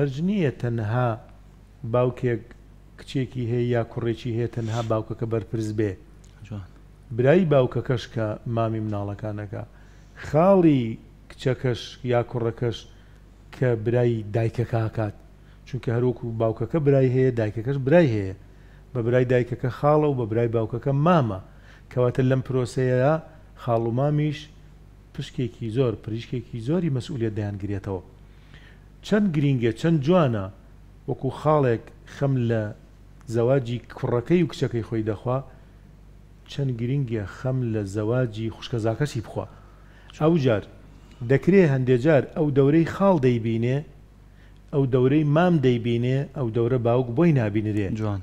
مەرج نییە تەنها باوکێک کچێکی هەیە یا کوڕێکی هەیە تەنها باوکەکە بەرپرس بێ برایی باوکەکەش کە مامی مناڵەکانەکە خاڵی کچەکەش یا کوڕەکەش کە برایی دایکەکەکات چونکە هەروکو باوکەکە برای هەیە دایکەکەش برای هەیە بە برای دایکەکە خاڵە و بە برای باوکەکە مامە کەواتە لەم پرۆسەیە خاڵ و مامیش پشکێکی زۆر پریشکێکی زۆری مەسئولێت دەیانگرێتەوە چەند گرینگە چەند جوانە وەکو خاڵێک خەم لە زەواجی کوڕەکەی و کچەکەی خۆی دەخوا چەند گرینگە خەم لە زەواجی خوشکەزاکەشی بخوا ئەو جار دەکرێ هەندێجار ئەو دەورەی خاڵ دەیبینێ ئەو دەورەی مام دەیبینێ ئەو دەورە باوک بۆی نبینرێ جوان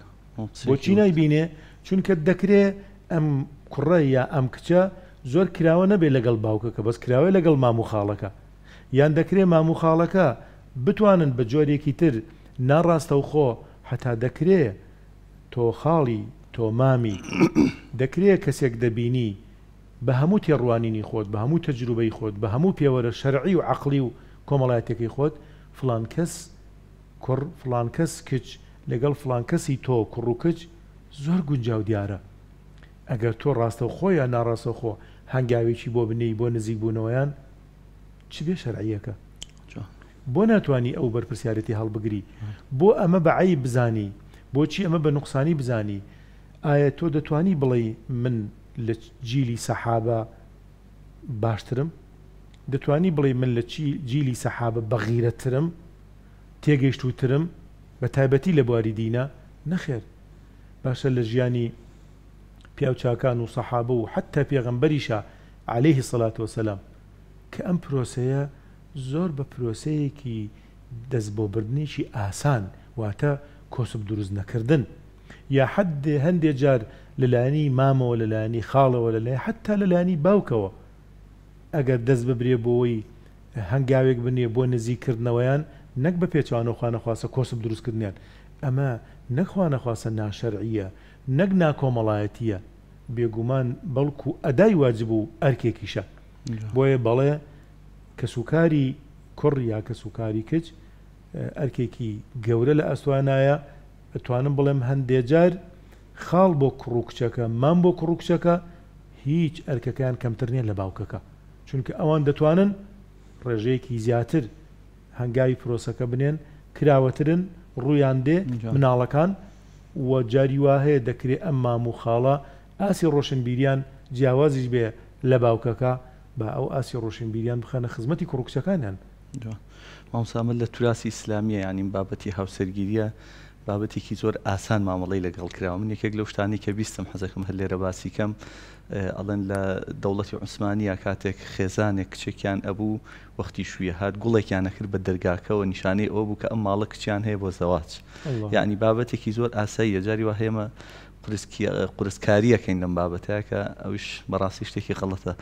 بۆچی نایبینێ چونکە دەکرێ ئەم کوڕە یا ئەم کچە زۆر کراوە نەبێ لەگەڵ باوکەکە بەس کراوە لەگەڵ مام و خاڵەکە یان دەکرێ مام و خاڵەکە بتوانن بە جۆرێکی تر ناڕاستە و خۆ هەتا دەکرێ تۆ خاڵی تۆ مامی دەکرێت کەسێک دەبینی بە هەموو تێڕوانینی خۆت بە هەموو تەجروبەی خۆت بە هەموو پێوەرە شەرعی و عقلی و کۆمەڵایەتێکی خۆت فلان کەس کوڕ فلان کەس کچ لەگەڵ فلان کەسی تۆ کوڕ و کچ زۆر گونجاو دیارە ئەگەر تۆ ڕاستە و خۆیان ناڕاستە خۆ هەنگاوێکی بۆ بنەی بۆ نزیک بوونەوەیان چ بێ شەرعیەکە بۆ ناتوانانی ئەو بەرپسیارەتی هەڵبگری بۆ ئەمە بەعی بزانی بۆچی ئەمە بە نوقسانی بزانی ئایا تۆ دەتانی بڵێ من لە جیلی سەحابە باشترم دەتانی بڵێ من لە جیلی سەحابە بەغیرەترم تێگەیشت وترم بە تایبەتی لە بواری دینە نەخێر باشە لە ژیانی پیاوچکان و سەحابە و حتا پێغمبەریشە عليهەیهی سەلات وسلام کە ئەم پرۆسەیە زۆر بە پرۆسەیەکی دەست بۆ بردنێکی ئاسان واتە کۆسب دروست نەکردن یا حد هەندێک جار لەلانی مامەوە لەلانی خاڵەوە لەلای حتا لەلانی باوکەوە ئەگەر دەست ببرێ بۆەوەی هەنگاوێک بنیە بۆ نزیکردنەوەیان نەک بە پێچوان و خوانەخواسە کۆسب دروستکردنیان ئەمە نەخواانەخواسە ناشەرعیە نەک ناکۆمەڵایەتیە بێگومان بەڵکو ئەدای واجب و ئەرکێکیشە بۆیە بەڵێ کە سوکاری کوڕ یا کە سوکاری کچ ئەرکێکی گەورە لە ئەسوانایە ئەتوانم بڵێم هەندێجار خاڵ بۆ کوڕوکچەکە مام بۆ کوڕوکچەکە هیچ ئەرکەکەیان کەمتر نیە لە باوکەکە چونکە ئەوان دەتوانن ڕێژەیەکی زیاتر هەنگاوی فرۆسەکە بنێن کراوەترن ڕوویان دێ مناڵەکان و جاریوا هەیە دەکرێت ئەم مام و خاڵە ئاسی ڕۆشنبیریان جیاوازیش بێ لە باوکەکە بە ئەو ئاسی ڕۆشن بیریان بخەنە خزمەتی کوڕکسەکانیان مامسامل لە توراسی ئسلامیە یانیم بابەتی هاوسەرگیریە بابەتێکی زۆر ئاسان مامەڵی لەگەڵ کراوە من یەکێک لەو شتانی کە بیستم حەزەکەم هەر لێرە باسیکەم ئەڵەن لە دەوڵەتی عوسمانیا کاتێک خێزانێک کچێکیان ئەبوو وەختی شوویە هاات گوڵێکیانەکرد بە دەرگاکەەوە نیشانەی ئەوە بوو کە ئەم ماڵە کچیان هەیە بۆ زەواچ یعنی بابەتێکی زۆر ئاسایی یەجاری و هێمە قورسکاریەکەین لەم بابەتەیە کە ئەوش بەڕاستی شتێکی خەڵەتە.